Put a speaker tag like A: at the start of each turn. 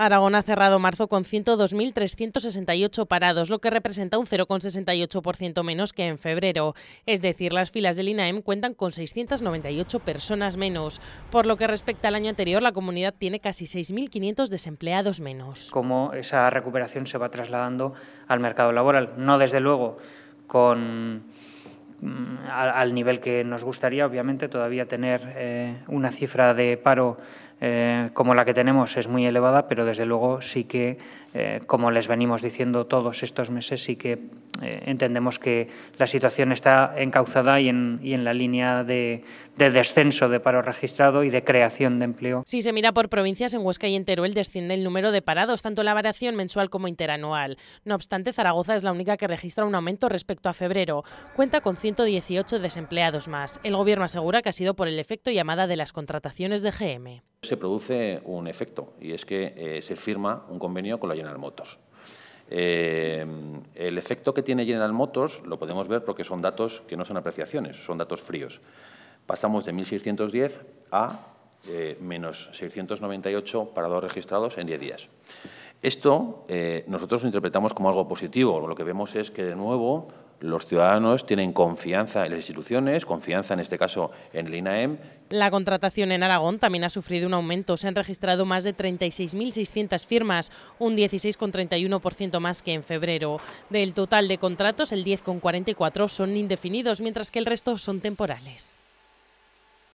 A: Aragón ha cerrado marzo con 102.368 parados, lo que representa un 0,68% menos que en febrero. Es decir, las filas del INAEM cuentan con 698 personas menos. Por lo que respecta al año anterior, la comunidad tiene casi 6.500 desempleados menos.
B: Cómo esa recuperación se va trasladando al mercado laboral. No, desde luego, con mm, al, nivel que nos gustaría, obviamente, todavía tener eh, una cifra de paro eh, como la que tenemos es muy elevada, pero desde luego sí que, eh, como les venimos diciendo todos estos meses, sí que eh, entendemos que la situación está encauzada y en, la línea de, de, descenso de paro registrado y de creación de empleo.
A: Si se mira por provincias, en Huesca y en Teruel desciende el número de parados, tanto la variación mensual como interanual. No obstante, Zaragoza es la única que registra un aumento respecto a febrero. Cuenta con 118 desempleados más. El Gobierno asegura que ha sido por el efecto llamada de las contrataciones de GM
C: se produce un efecto y es que eh, se firma un convenio con la General Motors. Eh, el efecto que tiene General Motors lo podemos ver porque son datos que no son apreciaciones, son datos fríos. Pasamos de 1.610 a eh, menos 698 parados registrados en 10 días. Esto eh, nosotros lo interpretamos como algo positivo. Lo que vemos es que, de nuevo, los ciudadanos tienen confianza en las instituciones, confianza en este caso en el INAEM. La contratación
A: en Aragón también ha sufrido un aumento. Se han registrado más de 36.600 firmas, un 16,31% más que en febrero. Del total de contratos, el 10,44% son indefinidos, mientras que el resto son temporales.